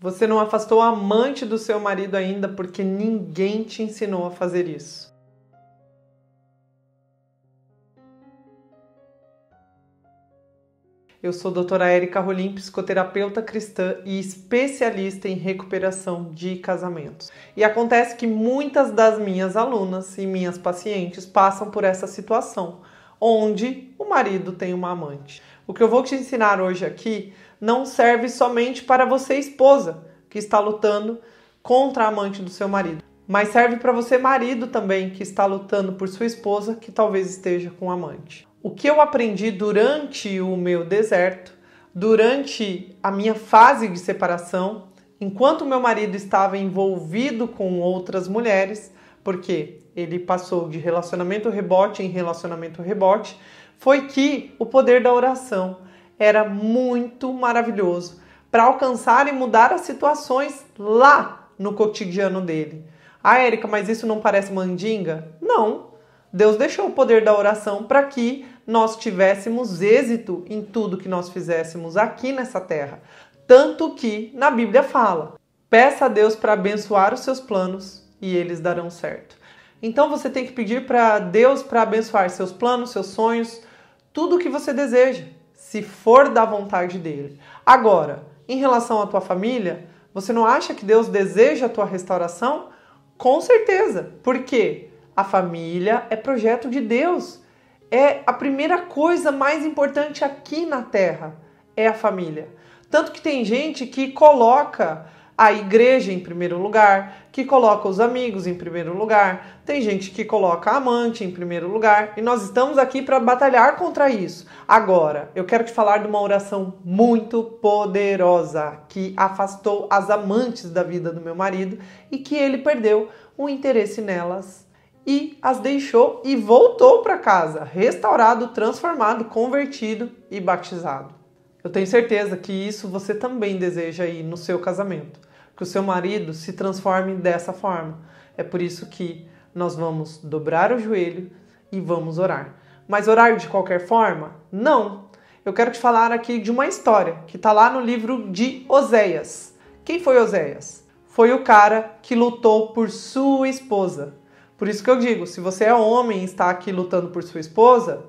Você não afastou a amante do seu marido ainda porque ninguém te ensinou a fazer isso. Eu sou a doutora Érica Rolim, psicoterapeuta cristã e especialista em recuperação de casamentos. E acontece que muitas das minhas alunas e minhas pacientes passam por essa situação, onde o marido tem uma amante. O que eu vou te ensinar hoje aqui não serve somente para você, esposa, que está lutando contra a amante do seu marido, mas serve para você, marido também, que está lutando por sua esposa, que talvez esteja com amante. O que eu aprendi durante o meu deserto, durante a minha fase de separação, enquanto meu marido estava envolvido com outras mulheres, porque ele passou de relacionamento rebote em relacionamento rebote, foi que o poder da oração era muito maravilhoso para alcançar e mudar as situações lá no cotidiano dele. Ah, Érica, mas isso não parece mandinga? Não. Deus deixou o poder da oração para que nós tivéssemos êxito em tudo que nós fizéssemos aqui nessa terra. Tanto que na Bíblia fala: peça a Deus para abençoar os seus planos e eles darão certo. Então você tem que pedir para Deus para abençoar seus planos, seus sonhos, tudo o que você deseja se for da vontade dele. Agora, em relação à tua família, você não acha que Deus deseja a tua restauração? Com certeza, porque a família é projeto de Deus. É a primeira coisa mais importante aqui na Terra, é a família. Tanto que tem gente que coloca a igreja em primeiro lugar, que coloca os amigos em primeiro lugar, tem gente que coloca a amante em primeiro lugar, e nós estamos aqui para batalhar contra isso. Agora, eu quero te falar de uma oração muito poderosa que afastou as amantes da vida do meu marido e que ele perdeu o interesse nelas e as deixou e voltou para casa, restaurado, transformado, convertido e batizado. Eu tenho certeza que isso você também deseja aí no seu casamento que o seu marido se transforme dessa forma. É por isso que nós vamos dobrar o joelho e vamos orar. Mas orar de qualquer forma? Não. Eu quero te falar aqui de uma história que está lá no livro de Oséias. Quem foi Oséias? Foi o cara que lutou por sua esposa. Por isso que eu digo, se você é homem e está aqui lutando por sua esposa,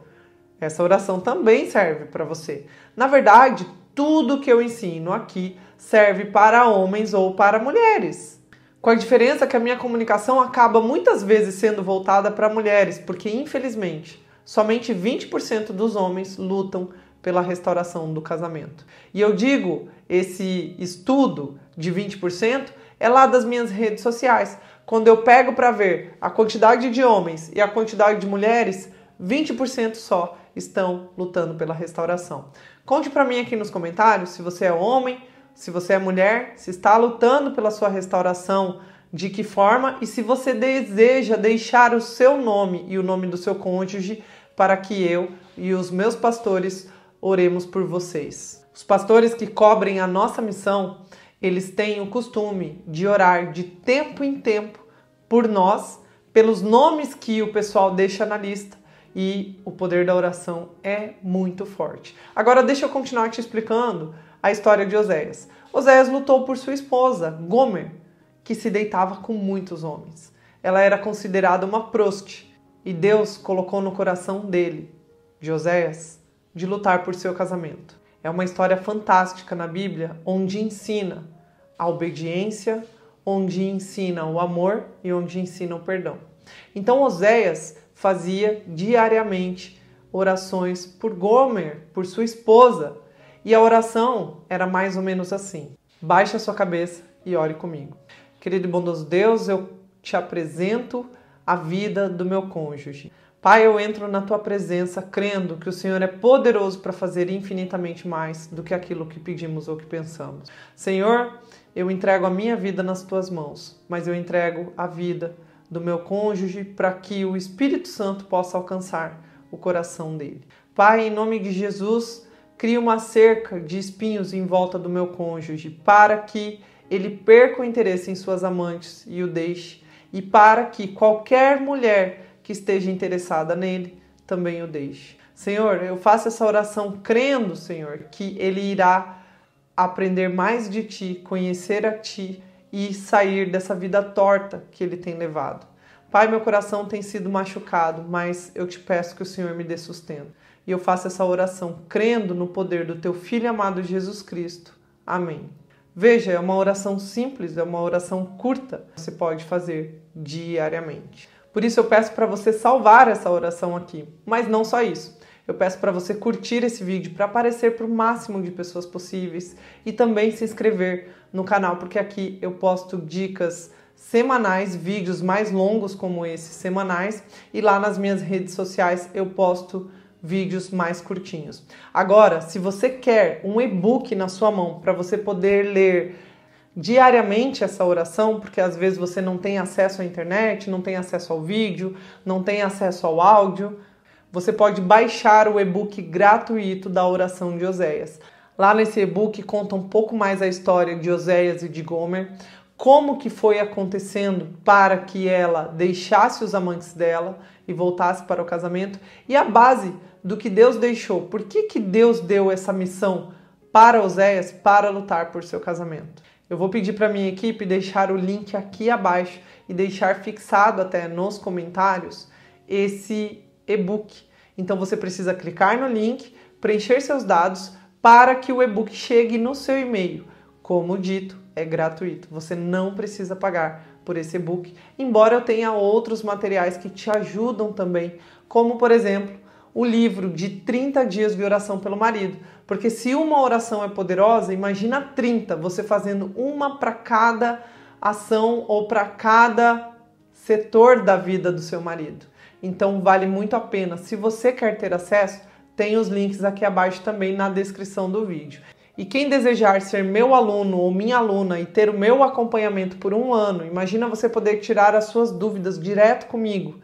essa oração também serve para você. Na verdade, tudo que eu ensino aqui serve para homens ou para mulheres. Com a diferença que a minha comunicação acaba muitas vezes sendo voltada para mulheres, porque infelizmente somente 20% dos homens lutam pela restauração do casamento. E eu digo, esse estudo de 20% é lá das minhas redes sociais. Quando eu pego para ver a quantidade de homens e a quantidade de mulheres, 20% só estão lutando pela restauração. Conte para mim aqui nos comentários se você é homem, se você é mulher, se está lutando pela sua restauração, de que forma e se você deseja deixar o seu nome e o nome do seu cônjuge para que eu e os meus pastores oremos por vocês. Os pastores que cobrem a nossa missão, eles têm o costume de orar de tempo em tempo por nós, pelos nomes que o pessoal deixa na lista e o poder da oração é muito forte. Agora deixa eu continuar te explicando a história de Oséias. Oséias lutou por sua esposa, Gomer, que se deitava com muitos homens. Ela era considerada uma proste, e Deus colocou no coração dele, de Oséias, de lutar por seu casamento. É uma história fantástica na Bíblia, onde ensina a obediência, onde ensina o amor e onde ensina o perdão. Então Oséias fazia diariamente orações por Gomer, por sua esposa, e a oração era mais ou menos assim: baixe a sua cabeça e ore comigo. Querido e bondoso Deus, eu te apresento a vida do meu cônjuge. Pai, eu entro na tua presença crendo que o Senhor é poderoso para fazer infinitamente mais do que aquilo que pedimos ou que pensamos. Senhor, eu entrego a minha vida nas tuas mãos, mas eu entrego a vida do meu cônjuge para que o Espírito Santo possa alcançar o coração dele. Pai, em nome de Jesus, crio uma cerca de espinhos em volta do meu cônjuge para que ele perca o interesse em suas amantes e o deixe, e para que qualquer mulher que esteja interessada nele também o deixe. Senhor, eu faço essa oração crendo, Senhor, que ele irá aprender mais de ti, conhecer a ti e sair dessa vida torta que ele tem levado. Pai, meu coração tem sido machucado, mas eu te peço que o Senhor me dê sustento. E eu faço essa oração crendo no poder do teu Filho amado Jesus Cristo. Amém. Veja, é uma oração simples, é uma oração curta, você pode fazer diariamente. Por isso eu peço para você salvar essa oração aqui, mas não só isso. Eu peço para você curtir esse vídeo para aparecer para o máximo de pessoas possíveis e também se inscrever no canal, porque aqui eu posto dicas semanais, vídeos mais longos como esses semanais, e lá nas minhas redes sociais eu posto vídeos mais curtinhos. Agora, se você quer um e-book na sua mão para você poder ler diariamente essa oração, porque às vezes você não tem acesso à internet, não tem acesso ao vídeo, não tem acesso ao áudio, você pode baixar o e-book gratuito da oração de Oséias. Lá nesse e-book conta um pouco mais a história de Oséias e de Gomer, como que foi acontecendo para que ela deixasse os amantes dela e voltasse para o casamento e a base do que Deus deixou. Por que, que Deus deu essa missão para Oséias para lutar por seu casamento? Eu vou pedir para minha equipe deixar o link aqui abaixo e deixar fixado até nos comentários esse e-book. Então você precisa clicar no link, preencher seus dados para que o e-book chegue no seu e-mail. Como dito, é gratuito. Você não precisa pagar por esse e-book, embora eu tenha outros materiais que te ajudam também, como por exemplo, o livro de 30 dias de oração pelo marido. Porque se uma oração é poderosa, imagina 30, você fazendo uma para cada ação ou para cada setor da vida do seu marido. Então vale muito a pena. Se você quer ter acesso, tem os links aqui abaixo também na descrição do vídeo. E quem desejar ser meu aluno ou minha aluna e ter o meu acompanhamento por um ano, imagina você poder tirar as suas dúvidas direto comigo.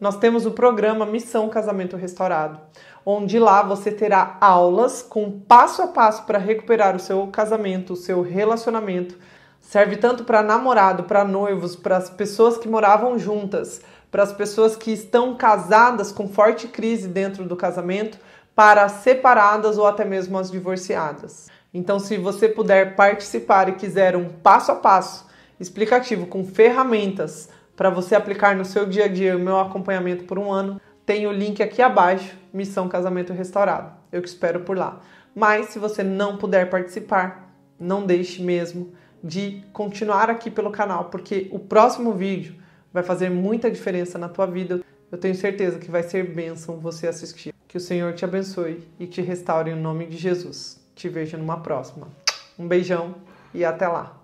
Nós temos o programa Missão Casamento Restaurado, onde lá você terá aulas com passo a passo para recuperar o seu casamento, o seu relacionamento. Serve tanto para namorado, para noivos, para as pessoas que moravam juntas, para as pessoas que estão casadas com forte crise dentro do casamento, para separadas ou até mesmo as divorciadas. Então, se você puder participar e quiser um passo a passo explicativo com ferramentas para você aplicar no seu dia a dia o meu acompanhamento por um ano, tem o link aqui abaixo, Missão Casamento Restaurado. Eu te espero por lá. Mas se você não puder participar, não deixe mesmo de continuar aqui pelo canal, porque o próximo vídeo vai fazer muita diferença na tua vida. Eu tenho certeza que vai ser bênção você assistir. Que o Senhor te abençoe e te restaure em nome de Jesus. Te vejo numa próxima. Um beijão e até lá!